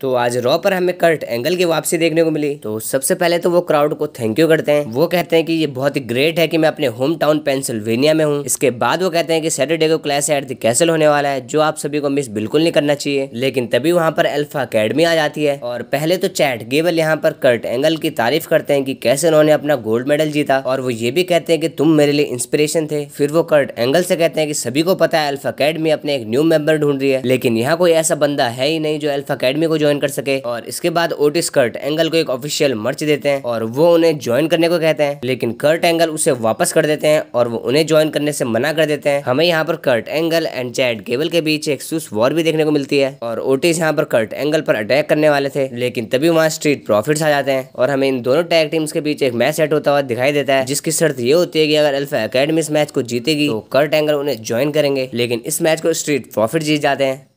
तो आज रॉ पर हमें कर्ट एंगल की वापसी देखने को मिली तो सबसे पहले तो वो क्राउड को थैंक यू करते हैं वो कहते हैं कि ये बहुत ही ग्रेट है कि मैं अपने होम टाउन पेंसिल्वेनिया में हूँ इसके बाद वो कहते हैं कि सैटरडे को क्लास एट द कैसल होने वाला है जो आप सभी को मिस बिल्कुल नहीं करना चाहिए लेकिन तभी वहाँ पर एल्फा अकेडमी आ जाती है और पहले तो चैट गेबल यहाँ पर कर्ट एंगल की तारीफ करते हैं की कैसे उन्होंने अपना गोल्ड मेडल जीता और वो ये भी कहते हैं की तुम मेरे लिए इंस्पिरेशन थे फिर वो कर्ट एंगल से कहते हैं की सभी को पता है अल्फा अकेडमी अपने एक न्यू मेंबर ढूंढ रही है लेकिन यहाँ कोई ऐसा बंदा है ही नहीं जो अल्फा अकेडमी को जो ज्वाइन कर सके और इसके बाद ओटिस कर्ट एंगल को एक ऑफिशियल मर्च देते हैं और वो उन्हें ज्वाइन करने को कहते हैं लेकिन कर्ट एंगल उसे वापस कर देते हैं और वो उन्हें ज्वाइन करने से मना कर देते हैं हमें यहाँ पर Kurt Angle and Chad Gable के बीच एक सुस वॉर भी देखने को मिलती है और ओटिस यहाँ पर कर्ट एंगल पर अटैक करने वाले थे लेकिन तभी वहाँ स्ट्रीट प्रॉफिट आ जाते हैं और हमें इन दोनों टैग टीम्स के बीच एक मैच सेट होता हुआ दिखाई देता है जिसकी शर्त ये होती है की अगर अल्फा अकेडमी इस मैच को जीतेगी तो कर्ट एंगल उन्हें ज्वाइन करेंगे लेकिन इस मैच को स्ट्रीट प्रॉफिट जीत जाते हैं